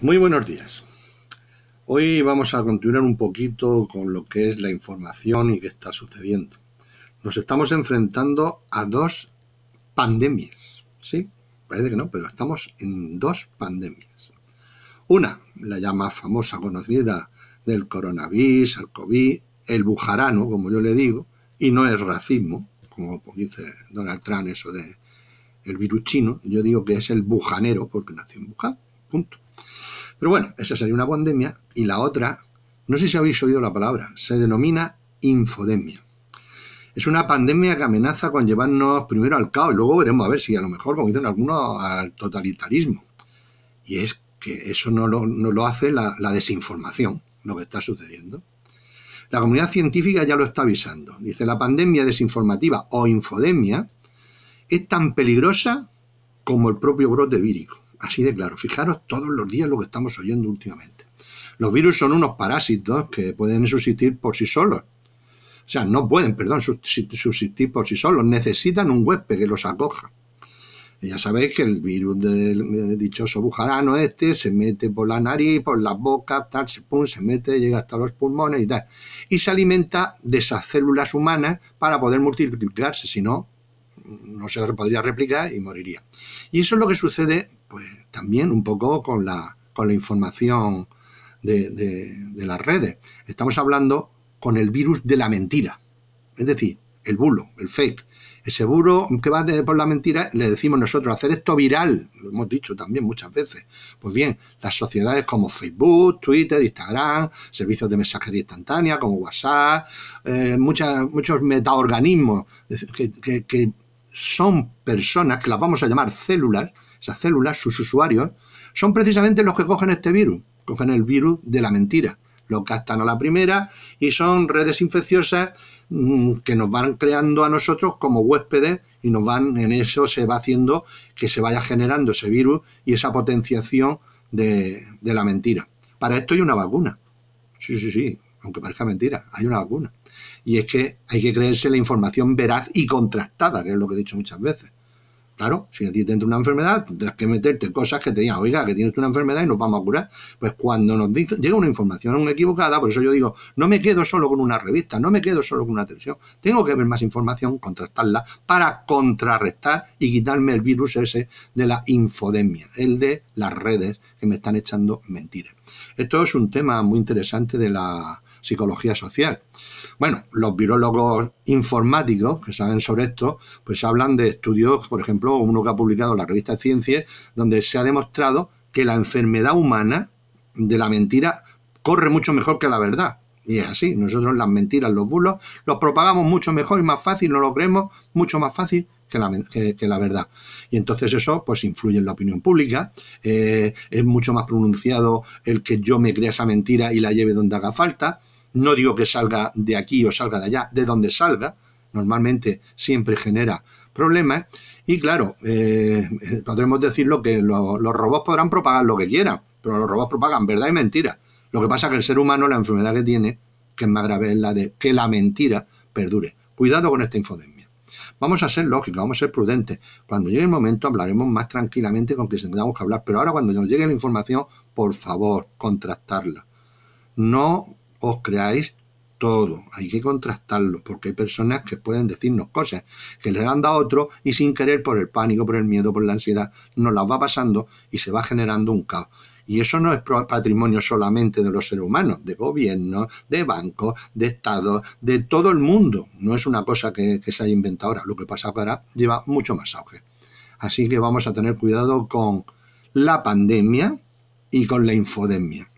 Muy buenos días. Hoy vamos a continuar un poquito con lo que es la información y qué está sucediendo. Nos estamos enfrentando a dos pandemias, ¿sí? Parece que no, pero estamos en dos pandemias. Una, la ya más famosa conocida del coronavirus, el COVID, el bujarano, como yo le digo, y no es racismo, como dice Donald Trump eso de el virus chino, yo digo que es el bujanero porque nació en Wuhan, punto pero bueno, esa sería una pandemia y la otra, no sé si habéis oído la palabra, se denomina infodemia. Es una pandemia que amenaza con llevarnos primero al caos y luego veremos a ver si a lo mejor, como dicen algunos, al totalitarismo. Y es que eso no lo, hace la, la desinformación, lo que está sucediendo. La comunidad científica ya lo está avisando. Dice, la pandemia desinformativa o infodemia es tan peligrosa como el propio brote vírico. Así de claro. Fijaros todos los días lo que estamos oyendo últimamente. Los virus son unos parásitos que pueden subsistir por sí solos. O sea, no pueden, perdón, subsistir por sí solos. Necesitan un huésped que los acoja. ya sabéis que el virus del eh, dichoso bujarano este se mete por la nariz, por la boca, tal, se, pum, se mete, llega hasta los pulmones y tal. Y se alimenta de esas células humanas para poder multiplicarse, si no, no se podría replicar y moriría. Y eso es lo que sucede pues también un poco con la, con la información de, las redes. Estamos hablando con el virus de la mentira, es decir, el bulo, el fake. Ese bulo que va por la mentira, le decimos nosotros, hacer esto viral, lo hemos dicho también muchas veces. Pues bien, las sociedades como Facebook, Twitter, Instagram, servicios de mensajería instantánea como WhatsApp, eh, muchos metaorganismos que, que, que son personas, que las vamos a llamar células, esas células, sus usuarios, son precisamente los que cogen este virus, cogen el virus de la mentira, lo captan a la primera y son redes infecciosas mm, que nos van creando a nosotros como huéspedes y nos van, en eso se va haciendo que se vaya generando ese virus y esa potenciación de, de la mentira. Para esto hay una vacuna. Sí, sí, sí aunque parezca mentira, hay una vacuna. Y es que hay que creerse la información veraz y contrastada, que es lo que he dicho muchas veces. Claro, si a ti te entra una enfermedad, tendrás que meterte cosas que te digan, oiga, que tienes una enfermedad y nos vamos a curar. Pues cuando nos dice, llega una información equivocada, por eso yo digo, no me quedo solo con una revista, no me quedo solo con una televisión, tengo que ver más información, contrastarla, para contrarrestar y quitarme el virus ese de la infodemia, el de las redes que me están echando mentiras. Esto es un tema muy interesante de la psicología social. Bueno, los virólogos informáticos que saben sobre esto, pues hablan de estudios, por ejemplo, uno que ha publicado la revista Ciencias, donde se ha demostrado que la enfermedad humana de la mentira corre mucho mejor que la verdad. Y es así, nosotros las mentiras, los bulos, los propagamos mucho mejor y más fácil, no lo creemos mucho más fácil que la, la verdad. Y entonces eso pues influye en la opinión pública, eh, es mucho más pronunciado el que yo me crea esa mentira y la lleve donde haga falta. No digo que salga de aquí o salga de allá, de donde salga, normalmente siempre genera problemas. Y claro, eh, eh, podremos decirlo que los robots podrán propagar lo que quieran, pero los robots propagan verdad y mentira. Lo que pasa es que el ser humano, la enfermedad que tiene, que es más grave, es la de que la mentira perdure. Cuidado con esta infodemia. Vamos a ser lógicos, vamos a ser prudentes. Cuando llegue el momento hablaremos más tranquilamente con quien tengamos que hablar, pero ahora cuando nos llegue la información, por favor, contrastarla. No os creáis todo, hay que contrastarlo, porque hay personas que pueden decirnos cosas que le han dado a otro y sin querer por el pánico, por el miedo, por la ansiedad, nos las va pasando y se va generando un caos. Y eso no es patrimonio solamente de los seres humanos, de gobiernos, de bancos, de estados, de todo el mundo. No es una cosa que, que se haya inventado ahora, lo que pasa ahora lleva mucho más auge. Así que vamos a tener cuidado con la pandemia y con la infodemia.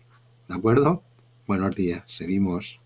¿De acuerdo? Buenos días, seguimos.